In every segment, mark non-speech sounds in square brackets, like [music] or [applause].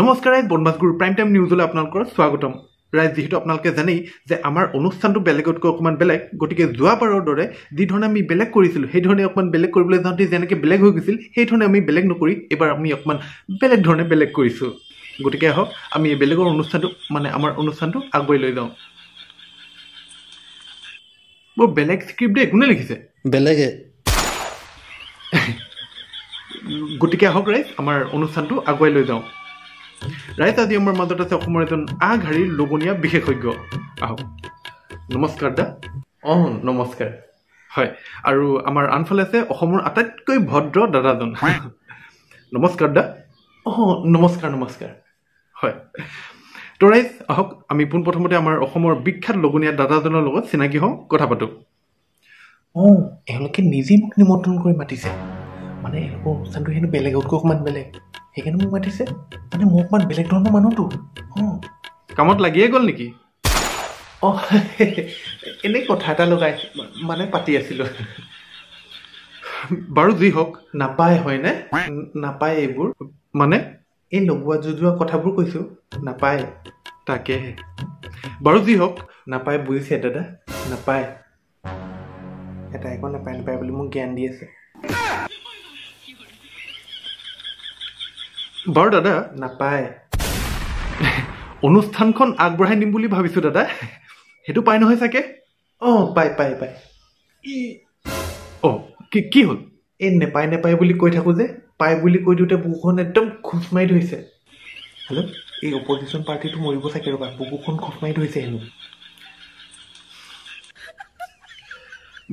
নমস্কাৰ ৰাইজ বনবাসগুৰু prime time নিউজলৈ আপোনালোকৰ স্বাগতম ৰাইজ যিহেতু আপোনালোকে জানেই যে আমাৰ অনুষ্ঠানটো বেলেগতকৈ অকণমান বেলেগ গতিকে যোৱাবাৰৰ দৰে যিধৰণে আমি বেলেগ কৰিছিলোঁ সেইধৰণে অকণমান বেলেগ কৰিবলৈ যাওঁতে যেনেকৈ বেলেগ হৈ গৈছিল সেইধৰণে আমি বেলেগ নকৰি এইবাৰ আমি অকণমান বেলেগ ধৰণে বেলেগ কৰিছোঁ গতিকে আহক আমি এই বেলেগৰ অনুষ্ঠানটো মানে আমাৰ অনুষ্ঠানটো আগুৱাই লৈ যাওঁ মোৰ বেলেগ স্ক্ৰিপ্ট দেই কোনে লিখিছে বেলেগে গতিকে আহক ৰাইজ আমাৰ অনুষ্ঠানটো আগুৱাই লৈ যাওঁ ৰাইতা দিয়মৰ মাজত আছে অসমৰ এজন আগশাৰীৰ লগনীয়া বিশেষজ্ঞ আহক নমস্কাৰ দা অঁ নমস্কাৰ হয় আৰু আমাৰ আনফালে আছে অসমৰ আটাইতকৈ ভদ্ৰ দাদাজন নমস্কাৰ দা অঁ নমস্কাৰ নমস্কাৰ হয় তৰাইজ আহক আমি পোনপ্ৰথমতে আমাৰ অসমৰ বিখ্যাত লগনীয়া দাদাজনৰ লগত চিনাকি হওঁ কথা পাতোঁ অঁ এওঁলোকে নিজেই মোক নিমন্ত্ৰণ কৰি মাতিছে মানে এওঁলোকৰ অনুষ্ঠানটো সেইটো বেলেগতকৈ অকণমান বেলেগ সেইকাৰণে মোক মাতিছে মানে মোক অকণমান বেলেগ ধৰণৰ মানুহটো অঁ কামত লাগিয়ে গ'ল নেকি অঁ [laughs] এনেই কথা এটা লগাই মানে পাতি আছিলোঁ বাৰু যি হওক নাপায় হয়নে নাপায় এইবোৰ মানে এই লগোৱা যুঁজোৱা কথাবোৰ কৈছোঁ নাপায় তাকেহে বাৰু যি হওক নাপায় বুজিছে দাদা নাপায় এটা একো নাপায় নাপায় বুলি মোক জ্ঞান দি আছে বাৰু দাদা নাপায় [laughs] অনুষ্ঠানখন আগবঢ়াই নিম বুলি ভাবিছোঁ দাদা সেইটো পায় নহয় চাগে অঁ পাই পাই পাই অ কি কি হ'ল এই নেপায় নেপায় বুলি কৈ থাকোঁ যে পায় বুলি কৈ দিওঁতে বুকুখন একদম খোজ মাৰি ধৰিছে হেল্ল' এই অপজিশ্যন পাৰ্টিটো মৰিব চাগে ৰ'বা বুকুখন খোজ মাৰি ধৰিছে হেনো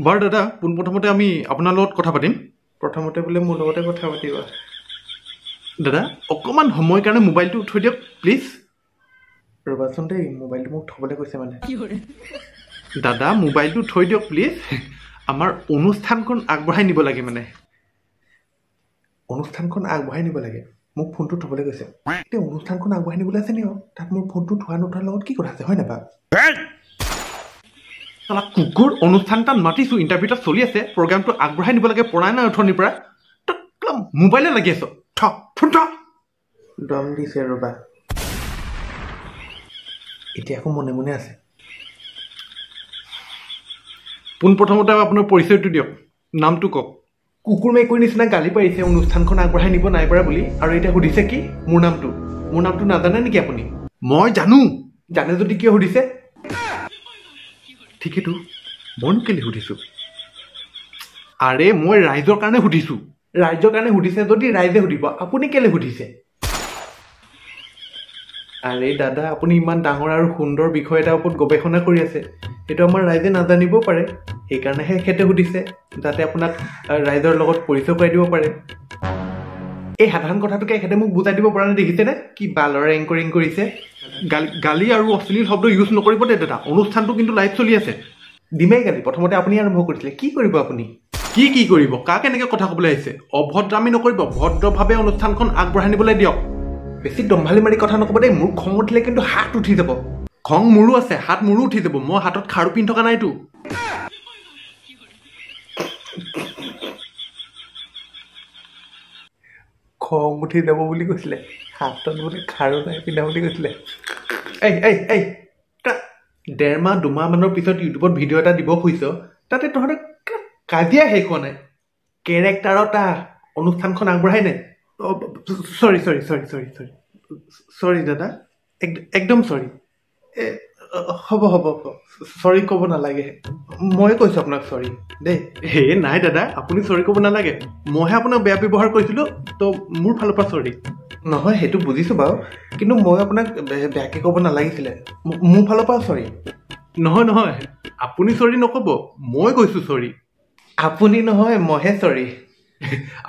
বাৰু দাদা পোনপ্ৰথমতে আমি আপোনাৰ লগত কথা পাতিম প্ৰথমতে বোলে মোৰ লগতে কথা পাতিবা দাদা অকণমান সময়ৰ কাৰণে মোবাইলটো থৈ দিয়ক প্লিজ ৰ'বাচোন দেই মোবাইলটো মোক থ'বলৈ কৈছে মানে দাদা মোবাইলটো থৈ দিয়ক প্লিজ আমাৰ অনুষ্ঠানখন আগবঢ়াই নিব লাগে মানে অনুষ্ঠানখন আগবঢ়াই নিব লাগে মোক ফোনটো থ'বলৈ কৈছে এতিয়া অনুষ্ঠানখন আগবঢ়াই নিবলৈ আছে নি তাত মোৰ ফোনটো থোৱা নথোৱাৰ লগত কি কথা আছে হয় নাপা চলা কুকুৰ অনুষ্ঠান এটা মাতিছোঁ ইণ্টাৰভিউ এটা চলি আছে প্ৰগ্ৰেমটো আগবঢ়াই নিব লাগে পৰাই নাই অথনিৰ পৰা তই মোবাইলে লাগি আছ ঠ ঠুঠ দম দিছে ৰবা এতিয়া আকৌ মনে মনে আছে পোন প্ৰথমতে আপোনাৰ পৰিচয়টো দিয়ক নামটো কওক কুকুৰ মেকুৰীৰ নিচিনা গালি পাৰিছে অনুষ্ঠানখন আগবঢ়াই নিব নাই পৰা বুলি আৰু এতিয়া সুধিছে কি মোৰ নামটো মোৰ নামটো নাজানে নেকি আপুনি মই জানো জানে যদি কিয় সুধিছে ঠিকেতো মন কেলৈ সুধিছোঁ আৰে মই ৰাইজৰ কাৰণে সুধিছোঁ ৰাইজৰ কাৰণে সুধিছে যদি ৰাইজে সুধিব আপুনি কেলে সুধিছে আৰে দাদা আপুনি ইমান ডাঙৰ আৰু সুন্দৰ বিষয় এটাৰ ওপৰত গৱেষণা কৰি আছে সেইটো আমাৰ ৰাইজে নাজানিবও পাৰে সেইকাৰণেহে এখেতে সুধিছে যাতে আপোনাক ৰাইজৰ লগত পৰিচয় কৰাই দিব পাৰে এই সাধাৰণ কথাটোকে এখেতে মোক বুজাই দিব পৰা নাই দেখিছেনে কি বালৰ এংকৰিং কৰিছে গালি গালি আৰু অশ্লীল শব্দ ইউজ নকৰিব দে দাদা অনুষ্ঠানটো কিন্তু লাইভ চলি আছে দিমেই গালি প্ৰথমতে আপুনি আৰম্ভ কৰিছিলে কি কৰিব আপুনি কি কি কৰিব কাক এনেকৈ কথা ক'বলৈ আহিছে অভদ্ৰ আমি নকৰিব ভদ্ৰভাৱে অনুষ্ঠানখন আগবঢ়াই নিবলৈ দিয়ক বেছি দম্ভালি মাৰি কথা নক'ব দেই মোৰ খং উঠিলে কিন্তু হাত উঠি যাব খং মোৰো আছে হাত মোৰো উঠি যাব মই হাতত খাৰু পিন্ধি থকা নাইতো খং উঠি যাব বুলি কৈছিলে হাতত বোলে খাৰু নাই পিন্ধা বুলি কৈছিলে এই এই এই ডেৰমাহ দুমাহমানৰ পিছত ইউটিউবত ভিডিঅ' এটা দিব খুজিছ তাতে তহঁতক কাজিয়া শেষ হোৱা নাই কেৰেক্টাৰৰ তাৰ অনুষ্ঠানখন আগবঢ়াই নাই চৰি চৰি চৰি চৰি চৰি চৰি দাদা একদম চৰি হ'ব হ'ব চৰি ক'ব নালাগে ময়ে কৈছোঁ আপোনাক চৰি দেই হে নাই দাদা আপুনি চৰি ক'ব নালাগে মইহে আপোনাক বেয়া ব্যৱহাৰ কৰিছিলোঁ তো মোৰ ফালৰ পৰা চৰি নহয় সেইটো বুজিছোঁ বাৰু কিন্তু মই আপোনাক বেয়াকৈ ক'ব নালাগিছিলে মোৰ ফালৰ পৰা চৰি নহয় নহয় আপুনি চৰি নক'ব মই কৈছোঁ চৰি আপুনি নহয় মহে চৰি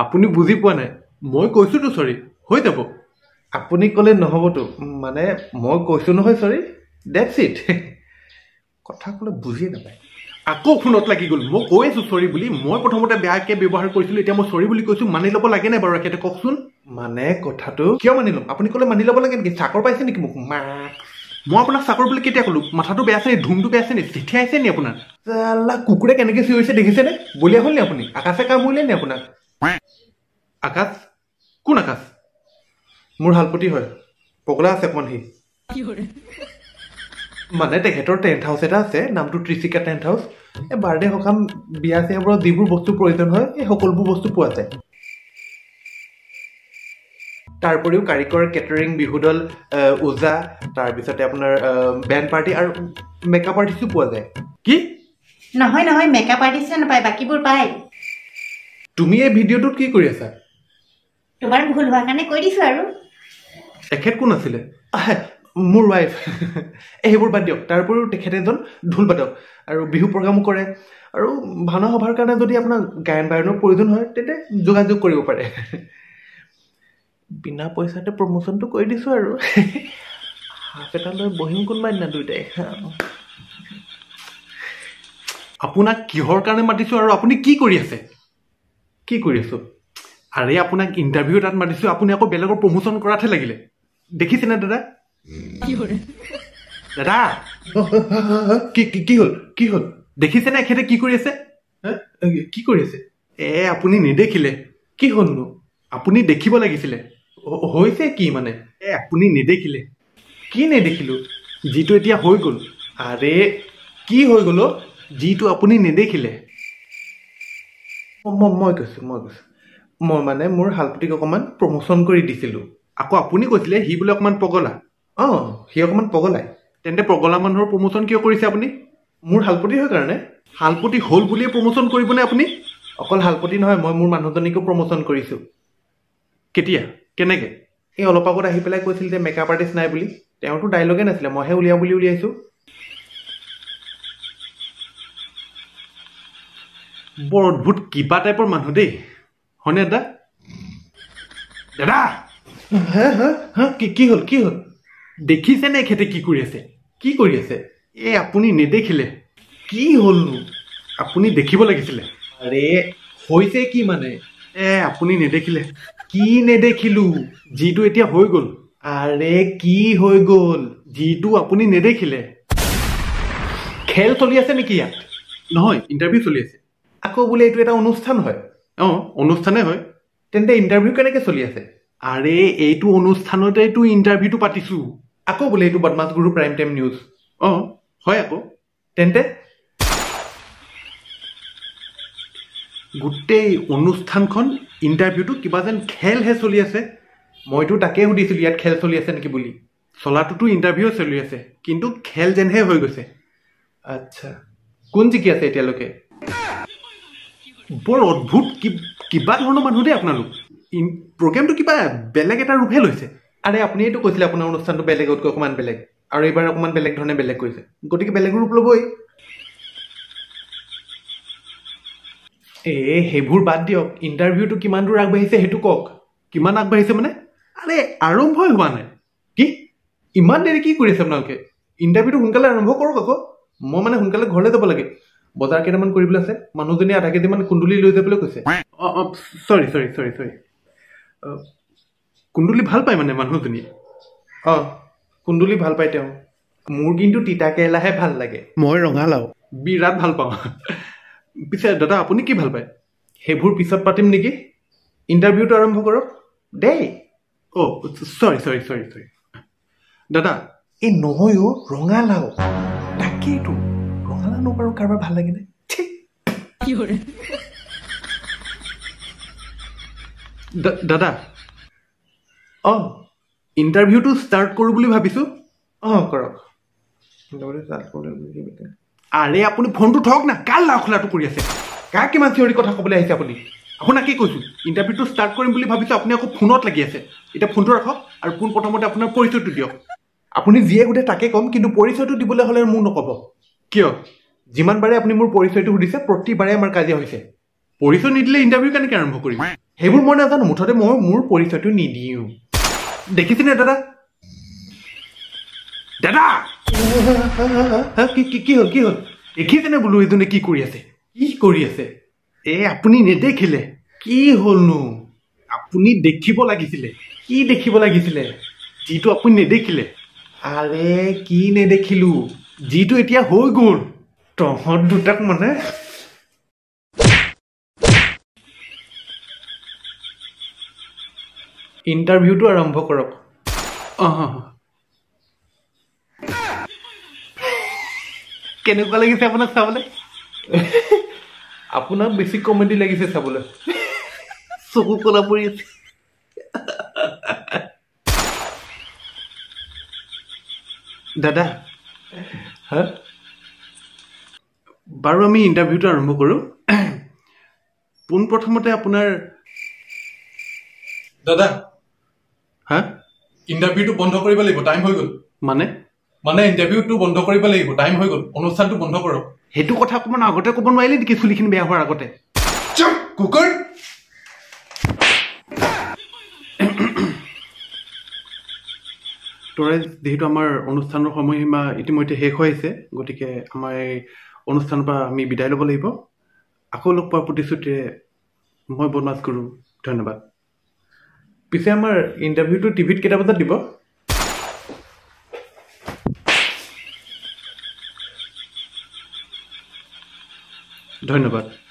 আপুনি বুজি পোৱা নাই মই কৈছোঁতো চৰি হৈ যাব আপুনি ক'লে নহ'বতো মানে মই কৈছোঁ নহয় চৰি ডেটছ ইট কথা ক'লে বুজিয়ে নাপায় আকৌ ফোনত লাগি গ'ল মই কৈ আছোঁ চৰি বুলি মই প্ৰথমতে বেয়াকৈ ব্যৱহাৰ কৰিছিলোঁ এতিয়া মই চৰি বুলি কৈছোঁ মানি ল'ব লাগে নাই বাৰু এতিয়া কওকচোন মানে কথাটো কিয় মানি ল'ম আপুনি ক'লে মানি ল'ব লাগে নেকি চাকৰ পাইছে নেকি মোক মাক মই আপোনাক চাকৰি বুলি কেতিয়া ক'লো মাথাটো বেয়া আছে নি ধুমটো বেয়া আছে নি চিঠিয়াই আছে নি আপোনাৰ আল্লাহ কুকুৰে কেনেকৈ চিঞৰিছে দেখিছেনে বলিয়া হ'ল নি আপুনি আকাশে কামুৰিলে নি আপোনাক আকাশ কোন আকাশ মোৰ শালপতি হয় পগলা আছে অকণমান সি মানে তেখেতৰ টেণ্ট হাউচ এটা আছে নামটো ত্ৰিচিকা টেণ্ট হাউচ এই বাৰ্থডে সকাম বিয়া চিয়াবোৰত যিবোৰ বস্তু প্ৰয়োজন হয় এই সকলোবোৰ বস্তু পোৱা যায় তাৰ উপৰিও কাৰিকৰ কেটাৰিং বিহুদল ওজা তাৰপিছতে আপোনাৰ বেণ্ড পাৰ্টি আৰু মেকআপ আৰ্টিষ্টো পোৱা যায় কি নহয় নহয় মেকআপ আৰ্টিষ্টে নাপায় বাকীবোৰ পায় তুমি এই ভিডিঅ'টোত কি কৰি আছা তোমাৰ ভুল হোৱাৰ কাৰণে কৈ দিছোঁ আৰু তেখেত কোন আছিলে মোৰ ৱাইফ সেইবোৰ বাদ দিয়ক তাৰ উপৰিও তেখেত এজন ঢোল বাদক আৰু বিহু প্ৰগ্ৰামো কৰে আৰু ভাওনা সভাৰ কাৰণে যদি আপোনাৰ গায়ন বায়নৰ প্ৰয়োজন হয় তেন্তে যোগাযোগ কৰিব পাৰে বিনা পইচাতে প্ৰমোশ্যনটো কৰি দিছোঁ আৰু হাফ এটা লৈ বহিম কোনোবাদিনা দুইটাই আপোনাক কিহৰ কাৰণে মাতিছোঁ আৰু আপুনি কি কৰি আছে কি কৰি আছোঁ আৰে আপোনাক ইণ্টাৰভিউ তাত মাতিছোঁ আপুনি আকৌ বেলেগৰ প্ৰমোশ্যন কৰাতহে লাগিলে দেখিছেনে দাদা দাদা কি হ'ল কি হ'ল দেখিছেনে এখেতে কি কৰি আছে কি কৰি আছে এ আপুনি নেদেখিলে কি হ'লনো আপুনি দেখিব লাগিছিলে হৈছে কি মানে এ আপুনি নেদেখিলে কি নেদেখিলোঁ যিটো এতিয়া হৈ গ'ল আৰে কি হৈ গ'ল যিটো আপুনি নেদেখিলে মই কৈছোঁ মই কৈছোঁ মই মানে মোৰ শালপুটিক অকণমান প্ৰমোচন কৰি দিছিলোঁ আকৌ আপুনি কৈছিলে সি বোলে অকণমান পগলা অঁ সি অকণমান পগলাই তেন্তে পগলা মানুহৰ প্ৰমোচন কিয় কৰিছে আপুনি মোৰ শালপতি হয় কাৰণে শালপতি হ'ল বুলিয়ে প্ৰমোচন কৰিবনে আপুনি অকল শালপতি নহয় মই মোৰ মানুহজনীকো প্ৰমোচন কৰিছোঁ কেতিয়া কেনেকে এই অলপ আগত আহি পেলাই কৈছিল যে মেকআপ আৰ্টিষ্ট নাই বুলি তেওঁৰতো ডাইলগে নাছিলে মইহে উলিয়াও বুলি উলিয়াইছো বৰ অদ্ভুত কিবা টাইপৰ মানুহ দেই হয়নে দাদা দাদা কি কি হ'ল কি হ'ল দেখিছেনে এখেতে কি কৰি আছে কি কৰি আছে এই আপুনি নেদেখিলে কি হ'লনো আপুনি দেখিব লাগিছিলে আৰে হৈছে কি মানে এ আপুনি নেদেখিলে কি নেদেখিলো যিটো এতিয়া হৈ গ'ল আৰে কি হৈ গ'ল যিটো আপুনি নেদেখিলে খেল চলি আছে নেকি ইয়াত নহয় ইণ্টাৰভিউ চলি আছে আকৌ বোলে এইটো এটা অনুষ্ঠান হয় অঁ অনুষ্ঠানে হয় তেন্তে ইণ্টাৰভিউ কেনেকৈ চলি আছে আৰে এইটো অনুষ্ঠানতে অনুষ্ঠানতেতো ইণ্টাৰভিউটো পাতিছোঁ আকৌ বোলে এইটো বদমাছ গুৰু প্ৰাইম টাইম নিউজ অঁ হয় আকৌ তেন্তে গোটেই অনুষ্ঠানখন ইণ্টাৰভিউটো কিবা যেন খেলহে চলি আছে মইতো তাকেই সুধিছিলোঁ ইয়াত খেল চলি আছে নেকি বুলি চলাটোতো ইণ্টাৰভিউ চলি আছে কিন্তু খেল যেনহে হৈ গৈছে আচ্ছা কোন জিকি আছে এতিয়ালৈকে বৰ অদ্ভুত কিবা ধৰণৰ মানুহ দেই আপোনালোক ইন প্ৰগ্ৰেমটো কিবা বেলেগ এটা ৰূপহে লৈছে আৰে আপুনি এইটো কৈছিলে আপোনাৰ অনুষ্ঠানটো বেলেগতকৈ অকণমান বেলেগ আৰু এইবাৰ অকণমান বেলেগ ধৰণে বেলেগ কৰিছে গতিকে বেলেগ ৰূপ ল'বই এ সেইবোৰ বাদ দিয়ক ইণ্টাৰভিউটো কিমান দূৰ আগবাঢ়িছে সেইটো কওক কিমান আগবাঢ়িছে মানে আৰে আৰম্ভই হোৱা নাই কি ইমান দেৰি কি কৰি আছে আপোনালোকে ইণ্টাৰভিউটো সোনকালে আৰম্ভ কৰক আকৌ মই মানে সোনকালে ঘৰলৈ যাব লাগে বজাৰ কেইটামান কৰিবলৈ আছে মানুহজনীয়ে আধা কেজিমান কুন্দুলি লৈ যাবলৈ কৈছে অঁ চৰি চৰি চৰি চৰি কুন্দুলি ভাল পায় মানে মানুহজনীয়ে অঁ কুন্দুলি ভাল পায় তেওঁ মোৰ কিন্তু তিতা কেৰেলাহে ভাল লাগে মই ৰঙালাও বিৰাট ভাল পাওঁ পিছে দাদা আপুনি কি ভাল পায় সেইবোৰ পিছত পাতিম নেকি ইণ্টাৰভিউটো আৰম্ভ কৰক দেই অ' চৰি চৰি চৰি চৰি দাদা এই নহয় অ' ৰঙালাও তাকেইটো ৰঙালাও নকৰোঁ কাৰোবাৰ ভাল লাগেনে দাদা অ ইণ্টাৰভিউটো ষ্টাৰ্ট কৰোঁ বুলি ভাবিছোঁ অ কৰক ষ্টাৰ্ট কৰোঁ বুলি আৰে আপুনি ফোনটো থওক না কাৰ লাও খোলাটো কৰি আছে কাক কিমান চিঞৰি কথা ক'বলৈ আহিছে আপুনি শুনা কি কৈছোঁ ইণ্টাৰভিউটো ষ্টাৰ্ট কৰিম বুলি ভাবিছোঁ আপুনি আকৌ ফোনত লাগি আছে এতিয়া ফোনটো ৰাখক আৰু পোন প্ৰথমতে আপোনাৰ পৰিচয়টো দিয়ক আপুনি যিয়ে সোধে তাকে ক'ম কিন্তু পৰিচয়টো দিবলৈ হ'লে মোৰ নক'ব কিয় যিমান বাৰে আপুনি মোৰ পৰিচয়টো সুধিছে প্ৰতিবাৰে আমাৰ কাজিয়া হৈছে পৰিচয় নিদিলে ইণ্টাৰভিউ কেনেকৈ আৰম্ভ কৰিম সেইবোৰ মই নাজানো মুঠতে মই মোৰ পৰিচয়টো নিদিওঁ দেখিছেনে দাদা দাদা কি হ'ল কি হ'ল দেখিছেনে বোলো এইজনে কি কৰি আছে কি কৰি আছে এ আপুনি নেদেখিলে কি হ'লনো আপুনি দেখিব লাগিছিলে কি দেখিব লাগিছিলে যিটো আপুনি নেদেখিলে আৰে কি নেদেখিলোঁ যিটো এতিয়া হৈ গ'ল তহঁত দুটাক মানে ইণ্টাৰভিউটো আৰম্ভ কৰক অঁ হ কেনেকুৱা লাগিছে আপোনাক চাবলৈ আপোনাক বেছি কমেডি লাগিছে চাবলৈ চকু ক'লা পৰি আছে দাদা হা বাৰু আমি ইণ্টাৰভিউটো আৰম্ভ কৰোঁ প্ৰথমতে আপোনাৰ দাদা হা ইণ্টাৰভিউটো বন্ধ কৰিব লাগিব টাইম হৈ গ'ল মানে মানে ইণ্টাৰভিউটো বন্ধ কৰিব লাগিব টাইম হৈ গ'ল অনুষ্ঠানটো বন্ধ কৰক সেইটো কথা অকণমান আগতে ক'ব নোৱাৰিলে নেকি চুলিখিনি বেয়া হোৱাৰ আগতে তৰে যিহেতু আমাৰ অনুষ্ঠানৰ সময়সীমা ইতিমধ্যে শেষ হৈ আছে গতিকে আমাৰ এই অনুষ্ঠানৰ পৰা আমি বিদায় ল'ব লাগিব আকৌ লগ পোৱাৰ প্ৰতিশ্ৰুতিৰে মই বদমাছ কৰোঁ ধন্যবাদ পিছে আমাৰ ইণ্টাৰভিউটো টিভিত কেইটা বজাত দিব ধন্যবাদ